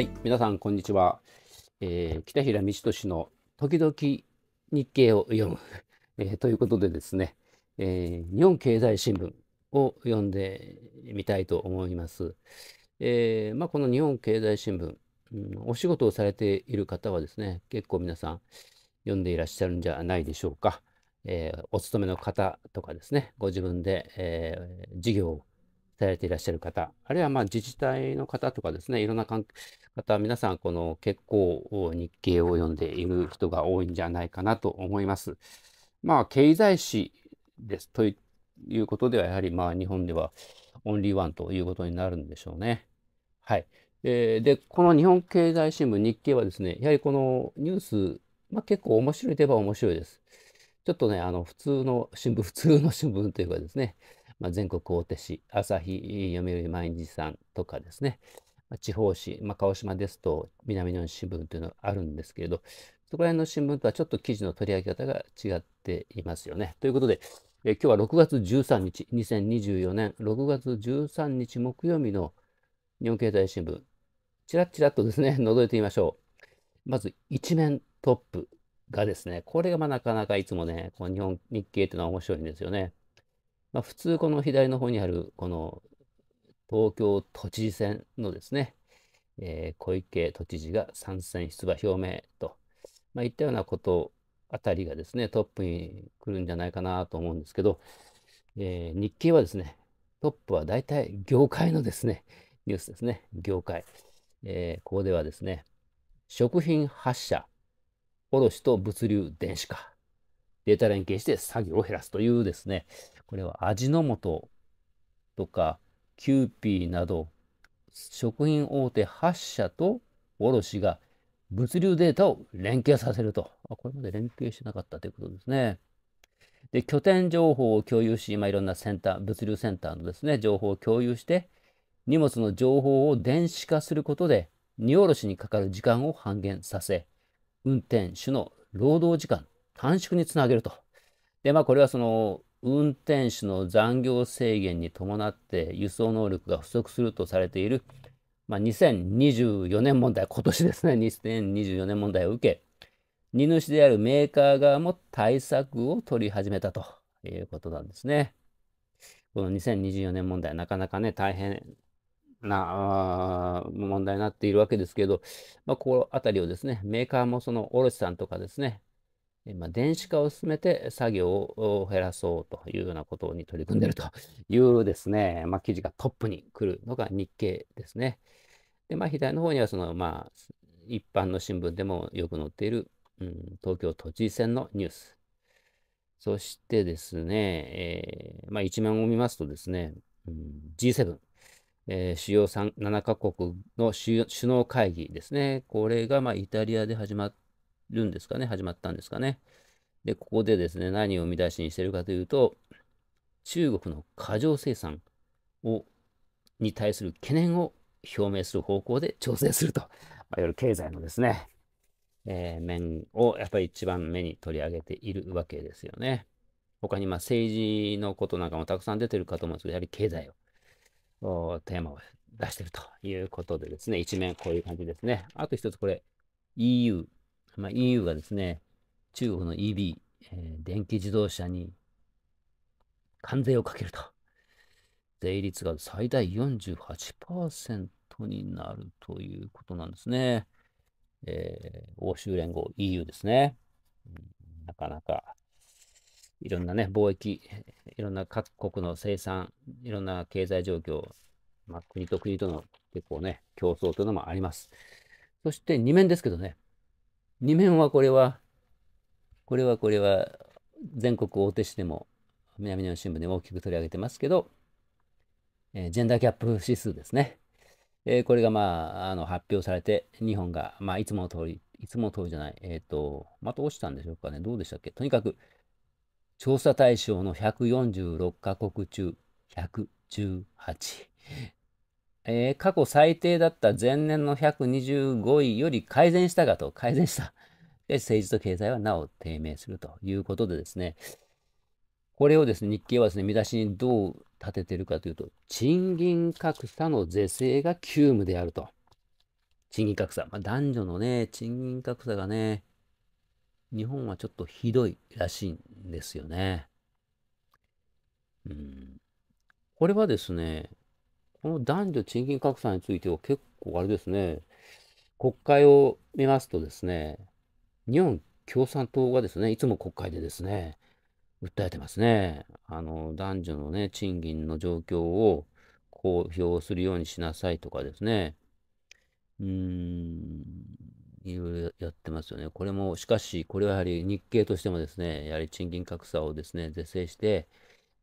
はい、皆さん、こんにちは。えー、北平道俊の時々日経を読む、えー、ということでですね、えー、日本経済新聞を読んでみたいと思います。えまあ、この日本経済新聞、うん、お仕事をされている方はですね、結構皆さん読んでいらっしゃるんじゃないでしょうか。えお勤めの方とかですね、ご自分で、え事業をされていらっしゃる方、あるいはま自治体の方とかですね、いろんな関また皆さん、この結構日経を読んでいる人が多いんじゃないかなと思います。まあ、経済誌ですということでは、やはりまあ日本ではオンリーワンということになるんでしょうね。はい。で、でこの日本経済新聞、日経はですね、やはりこのニュース、まあ、結構面白いといえば面白いです。ちょっとね、あの普通の新聞、普通の新聞というかですね、まあ、全国大手紙、朝日、読売毎日さんとかですね、地方紙、まあ、鹿児島ですと南の新聞というのがあるんですけれど、そこら辺の新聞とはちょっと記事の取り上げ方が違っていますよね。ということで、え今日は6月13日、2024年6月13日木曜日の日本経済新聞、ちらちらっとですね、覗いてみましょう。まず、一面トップがですね、これがまあなかなかいつもね、この日本日経というのは面白いんですよね。まあ、普通この左の方にあるこの東京都知事選のですね、えー、小池都知事が参戦出馬表明と、まあ、いったようなことあたりがですね、トップに来るんじゃないかなと思うんですけど、えー、日経はですね、トップは大体業界のですね、ニュースですね、業界。えー、ここではですね、食品発射、卸と物流電子化、データ連携して作業を減らすというですね、これは味の素とか、キューピーなど食品大手8社と卸が物流データを連携させると。あこれまで連携してなかったということですね。で、拠点情報を共有し、今いろんなセンター、物流センターのですね、情報を共有して、荷物の情報を電子化することで、荷卸にかかる時間を半減させ、運転手の労働時間短縮につなげると。で、まあ、これはその、運転手の残業制限に伴って輸送能力が不足するとされている、まあ、2024年問題、今年ですね、2024年問題を受け、荷主であるメーカー側も対策を取り始めたということなんですね。この2024年問題、なかなかね、大変な問題になっているわけですけど、まあ、このあたりをですね、メーカーもその卸さんとかですね、まあ、電子化を進めて作業を減らそうというようなことに取り組んでいるというですね、まあ、記事がトップに来るのが日経ですね。で、まあ、左の方にはその、まあ、一般の新聞でもよく載っている、うん、東京都知事選のニュース。そしてですね、えー、まあ、一面を見ますとですね、うん、G7、えー、主要7カ国の首脳会議ですね。これがまあイタリアで始まっるんですかね、始まったんですかね。で、ここでですね、何を見出しにしてるかというと、中国の過剰生産をに対する懸念を表明する方向で調整すると、まあ、いわゆる経済のですね、えー、面をやっぱり一番目に取り上げているわけですよね。他にまあ政治のことなんかもたくさん出てるかと思うんですけど、やはり経済をテーマを出してるということでですね、一面こういう感じですね。あと一つこれ EU まあ、EU がですね、中国の EV、えー、電気自動車に関税をかけると。税率が最大48%になるということなんですね。えー、欧州連合 EU ですね。なかなか、いろんなね、貿易、いろんな各国の生産、いろんな経済状況、まあ、国と国との結構ね、競争というのもあります。そして2面ですけどね、2面はこれは、これはこれは全国大手紙でも南日本新聞でも大きく取り上げてますけど、えー、ジェンダーキャップ指数ですね。えー、これがまああの発表されて、日本が、まあ、いつもの通り、いつもの通りじゃない、えっ、ー、と、また落ちたんでしょうかね、どうでしたっけ。とにかく、調査対象の146カ国中118えー、過去最低だった前年の125位より改善したかと、改善した。で、政治と経済はなお低迷するということでですね、これをですね、日経はですね、見出しにどう立ててるかというと、賃金格差の是正が急務であると。賃金格差。まあ、男女のね、賃金格差がね、日本はちょっとひどいらしいんですよね。うん。これはですね、この男女賃金格差については結構あれですね、国会を見ますとですね、日本共産党がですね、いつも国会でですね、訴えてますね。あの、男女のね、賃金の状況を公表するようにしなさいとかですね、うーん、いろいろやってますよね。これも、しかし、これはやはり日経としてもですね、やはり賃金格差をですね、是正して、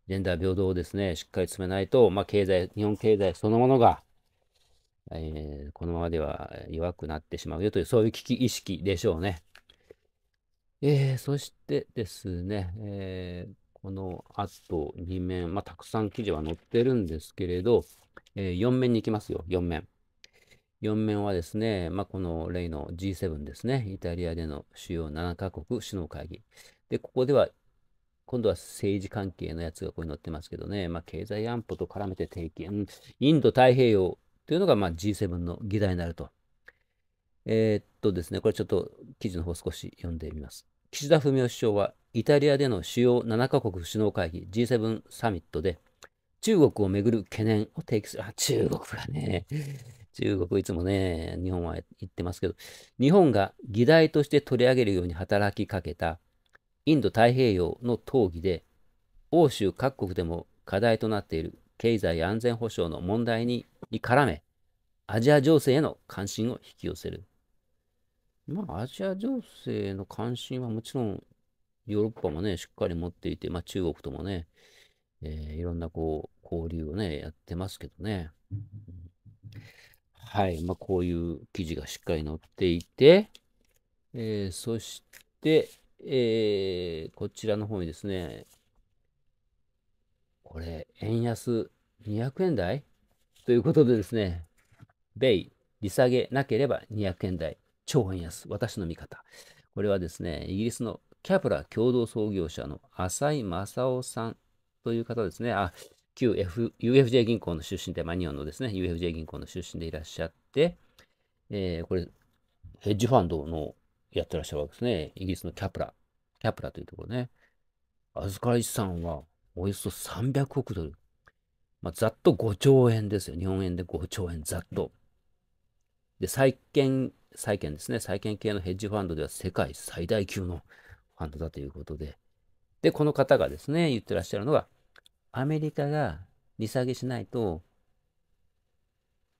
ジェンダー平等をですね、しっかり詰めないと、まあ、経済、日本経済そのものが、えー、このままでは弱くなってしまうよという、そういう危機意識でしょうね。えー、そしてですね、えー、この後2面、まあ、たくさん記事は載ってるんですけれど、えー、4面に行きますよ、4面。4面はですね、まあ、この例の G7 ですね、イタリアでの主要7カ国首脳会議。で、ここでは今度は政治関係のやつがここに載ってますけどね、まあ、経済安保と絡めて提携、インド太平洋というのがまあ G7 の議題になると。えー、っとですね、これちょっと記事の方少し読んでみます。岸田文雄首相はイタリアでの主要7カ国首脳会議 G7 サミットで中国をめぐる懸念を提起する。あ、中国がね、中国いつもね、日本は言ってますけど、日本が議題として取り上げるように働きかけたインド太平洋の討議で、欧州各国でも課題となっている経済安全保障の問題に絡め、アジア情勢への関心を引き寄せる。まあ、アジア情勢の関心はもちろん、ヨーロッパもね、しっかり持っていて、まあ、中国ともね、えー、いろんなこう、交流をね、やってますけどね。はい。まあ、こういう記事がしっかり載っていて、えー、そして、えー、こちらの方にですね、これ、円安200円台ということでですね、米利下げなければ200円台、超円安、私の見方。これはですね、イギリスのキャプラ共同創業者の浅井正夫さんという方ですね、あ、旧、F、UFJ 銀行の出身で、マニオンのですね、UFJ 銀行の出身でいらっしゃって、えー、これ、ヘッジファンドのやってらっしゃるわけですね。イギリスのキャプラ。キャプラというところね。預かり資産はおよそ300億ドル。まあ、ざっと5兆円ですよ。日本円で5兆円、ざっと。で、債券、債券ですね。債券系のヘッジファンドでは世界最大級のファンドだということで。で、この方がですね、言ってらっしゃるのが、アメリカが利下げしないと、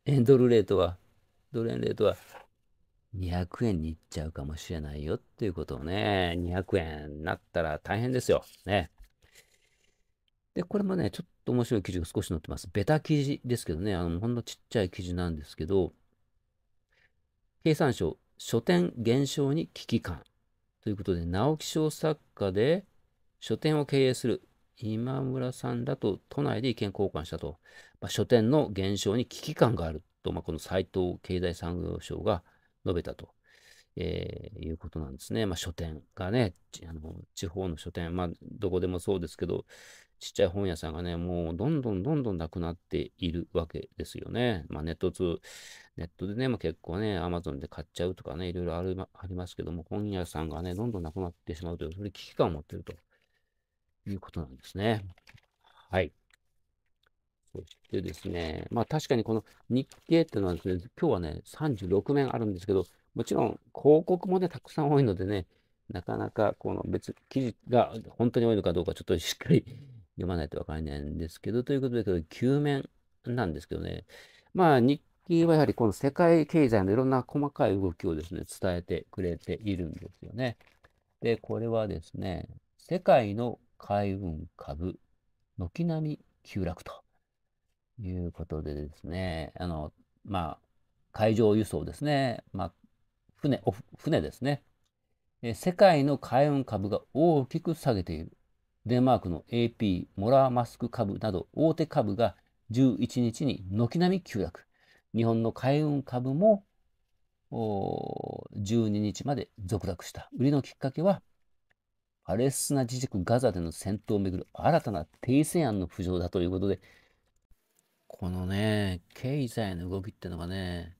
円ドルレートは、ドル円レートは200円にいっちゃうかもしれないよっていうことをね、200円になったら大変ですよ。ね。で、これもね、ちょっと面白い記事が少し載ってます。ベタ記事ですけどね、あの、ほんのちっちゃい記事なんですけど、経産省、書店減少に危機感。ということで、直木賞作家で書店を経営する今村さんだと都内で意見交換したと、まあ、書店の減少に危機感があると、まあ、この斉藤経済産業省が述べたと、えー、いうことなんですね。まあ、書店がね、あの地方の書店、まあ、どこでもそうですけど、ちっちゃい本屋さんがね、もうどんどんどんどんなくなっているわけですよね。まあ、ネット通、ネットでね、まあ、結構ね、アマゾンで買っちゃうとかね、いろいろある、まありますけども、本屋さんがね、どんどんなくなってしまうという、それ危機感を持っているということなんですね。はい。でですね、まあ確かにこの日経っていうのはですね、今日はね、36面あるんですけど、もちろん広告もね、たくさん多いのでね、なかなかこの別、記事が本当に多いのかどうかちょっとしっかり読まないとわからないんですけど、ということで、9面なんですけどね、まあ日経はやはりこの世界経済のいろんな細かい動きをですね、伝えてくれているんですよね。で、これはですね、世界の海運株、軒並み急落と。いうことでですね、あの、まあ、海上輸送ですね、まあ、船、船ですね。え世界の海運株が大きく下げている。デンマークの AP、モラーマスク株など大手株が11日に軒並み急落。日本の海運株も12日まで続落した。売りのきっかけは、パレスチナ自治区ガザでの戦闘をめぐる新たな停戦案の浮上だということで、このね、経済の動きってのがね、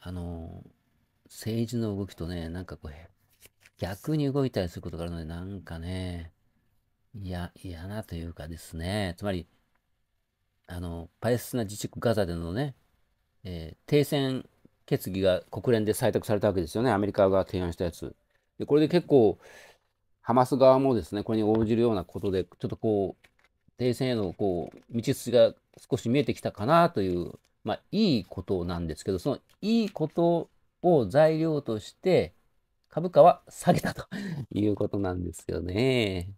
あの、政治の動きとね、なんかこう、逆に動いたりすることがあるので、なんかね、いや、嫌なというかですね、つまり、あの、パレスチナ自治区ガザでのね、えー、停戦決議が国連で採択されたわけですよね、アメリカが提案したやつ。でこれで結構、ハマス側もですね、これに応じるようなことで、ちょっとこう、停戦へのこう道筋が少し見えてきたかなという、まあ、いいことなんですけど、そのいいことを材料として株価は下げたということなんですよね。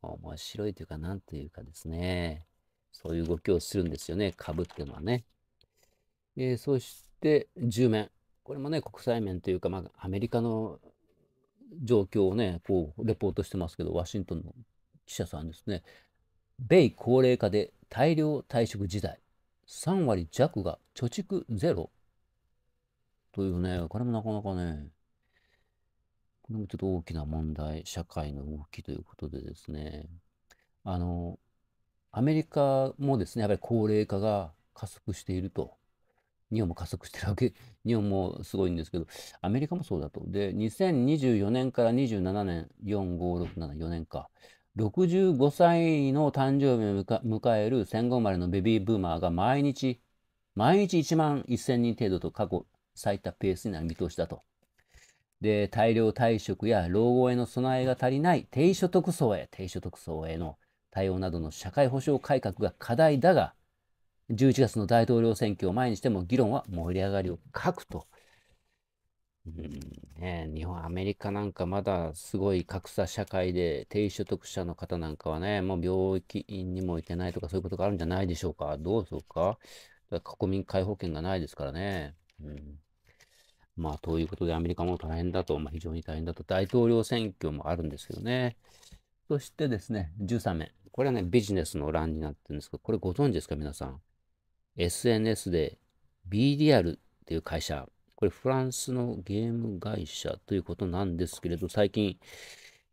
面白いというか、なんというかですね。そういう動きをするんですよね、株っていうのはね。えー、そして、10面。これもね、国際面というか、まあ、アメリカの状況をね、こう、レポートしてますけど、ワシントンの記者さんですね。米高齢化で大量退職時代、3割弱が貯蓄ゼロ。というね、これもなかなかね、これもちょっと大きな問題、社会の動きということでですね、あの、アメリカもですね、やっぱり高齢化が加速していると。日本も加速してるわけ、日本もすごいんですけど、アメリカもそうだと。で、2024年から27年、4、5、6、7、4年か。65歳の誕生日を迎える戦後生まれのベビーブーマーが毎日、毎日1万1000人程度と過去最多ペースになる見通しだと。で、大量退職や老後への備えが足りない低所得層へ、低所得層への対応などの社会保障改革が課題だが、11月の大統領選挙を前にしても議論は盛り上がりを欠くとうん、ね、日本、アメリカなんかまだすごい格差社会で、低所得者の方なんかはね、もう病気にも行けないとかそういうことがあるんじゃないでしょうか。どうぞか。か国民皆保険がないですからね。うん、まあ、ということでアメリカも大変だと、まあ、非常に大変だと。大統領選挙もあるんですけどね。そしてですね、13名。これはね、ビジネスの欄になってるんですけど、これご存知ですか、皆さん。SNS で B d r っていう会社、これフランスのゲーム会社ということなんですけれど、最近、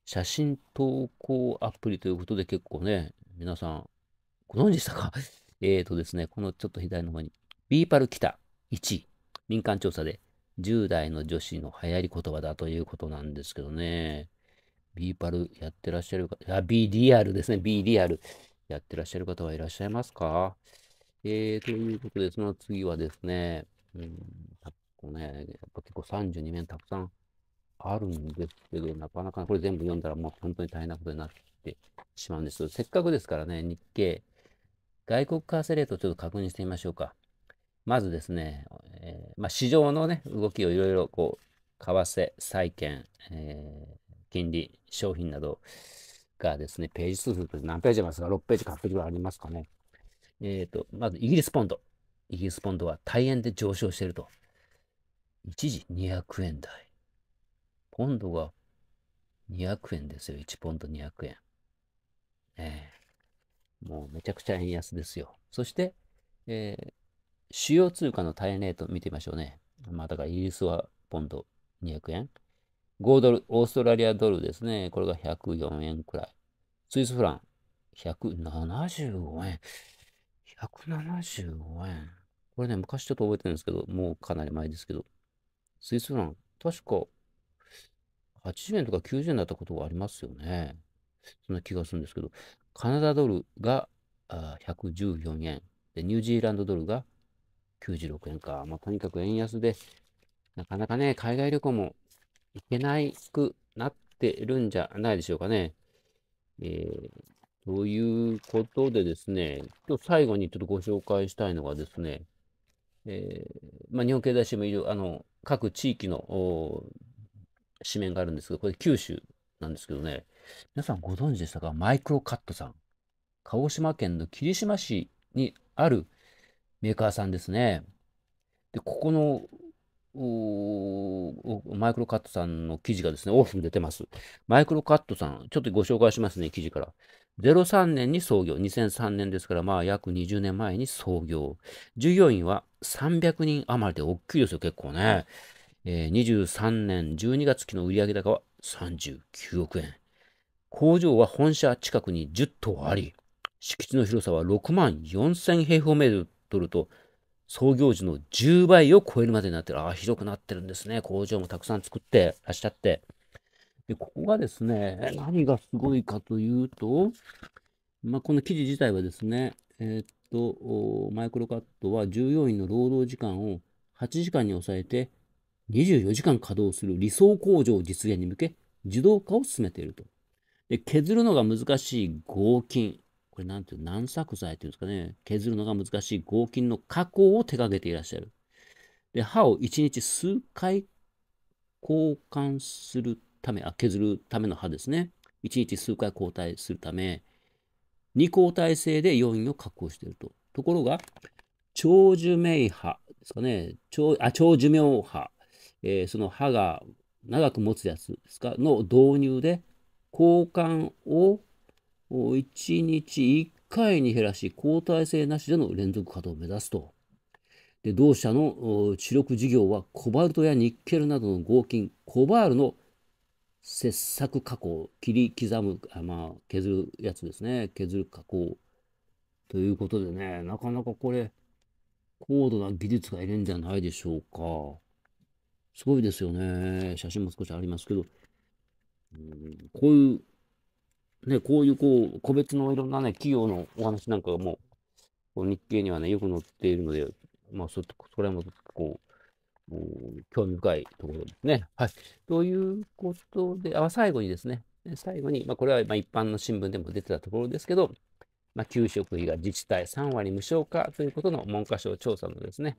写真投稿アプリということで結構ね、皆さん、ご存知でしたか えーとですね、このちょっと左の方に、ビーパルた1位、民間調査で10代の女子の流行り言葉だということなんですけどね、ビーパルやってらっしゃる方、あ、B リアルですね、B リアルやってらっしゃる方はいらっしゃいますかえー、ということで、その次はですね、うん、構ね、やっぱ結構32面たくさんあるんですけど、なかなかこれ全部読んだらもう本当に大変なことになってしまうんですせっかくですからね、日経、外国為替レートをちょっと確認してみましょうか。まずですね、えー、まあ、市場のね、動きをいろいろこう、為替、債券、えー、金利、商品などがですね、ページ数と何ページありますか ?6 ページ買っぐらいありますかね。えっ、ー、と、まずイギリスポンド。イギリスポンドは大円で上昇していると。一時200円台。ポンドが200円ですよ。1ポンド200円。ねえ。もうめちゃくちゃ円安ですよ。そして、えー、主要通貨のイネート見てみましょうね。まあだからイギリスはポンド200円。5ドル、オーストラリアドルですね。これが104円くらい。スイスフラン、175円。175円。これね、昔ちょっと覚えてるんですけど、もうかなり前ですけど、スイスフラン、確か80円とか90円だったことがありますよね。そんな気がするんですけど、カナダドルがあ114円で、ニュージーランドドルが96円か。まあ、とにかく円安で、なかなかね、海外旅行も行けないくなってるんじゃないでしょうかね。えー、ということでですね、今日最後にちょっとご紹介したいのがですね、えー、まあ、日本経済新聞、あの、各地域の紙面があるんですけど、これ九州なんですけどね、皆さんご存知でしたかマイクロカットさん。鹿児島県の霧島市にあるメーカーさんですね。で、ここのマイクロカットさんの記事がですね、大きく出てます。マイクロカットさん、ちょっとご紹介しますね、記事から。03年に創業、2003年ですから、まあ約20年前に創業。従業員は300人余りで大きいですよ、結構ね。えー、23年12月期の売上高は39億円。工場は本社近くに10棟あり、敷地の広さは6万4000平方メートルと創業時の10倍を超えるまでになってる。ああ、ひどくなってるんですね。工場もたくさん作ってらっしゃって。で、ここがですね、何がすごいかというと、まあ、この記事自体はですね、えー、っと、マイクロカットは従業員の労働時間を8時間に抑えて24時間稼働する理想工場実現に向け自動化を進めていると。で削るのが難しい合金。これなんていう、軟作材っていうんですかね、削るのが難しい合金の加工を手掛けていらっしゃる。で、刃を1日数回交換するため、あ、削るための刃ですね。1日数回交代するため、2交代制で要因を確保していると。ところが、長寿命刃ですかね、長あ長寿命刃、えー、その刃が長く持つやつですか、の導入で、交換を1日1回に減らし、交代制なしでの連続稼働を目指すと。で同社の主力事業はコバルトやニッケルなどの合金コバールの切削加工切り刻むあ、まあ、削るやつですね削る加工ということでねなかなかこれ高度な技術がいるんじゃないでしょうかすごいですよね写真も少しありますけどうんこういうね、こういうこう、個別のいろんなね、企業のお話なんかがもう、日経にはね、よく載っているので、まあ、そ、それも、こう、興味深いところですね。はい。ということで、あ、最後にですね、最後に、まあ、これはま一般の新聞でも出てたところですけど、まあ、給食費が自治体3割無償化ということの文科省調査のですね、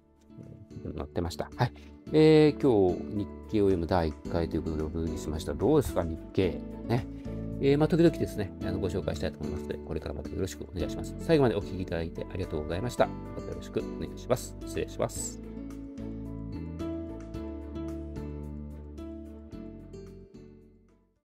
載ってました。はい。えー、今日、日経を読む第1回ということでお届けしました。どうですか、日経。ね。えー、まあ、時々ですね、あのご紹介したいと思いますので、これからまたよろしくお願いします。最後までお聴きいただいてありがとうございました。またよろしくお願いします。失礼します。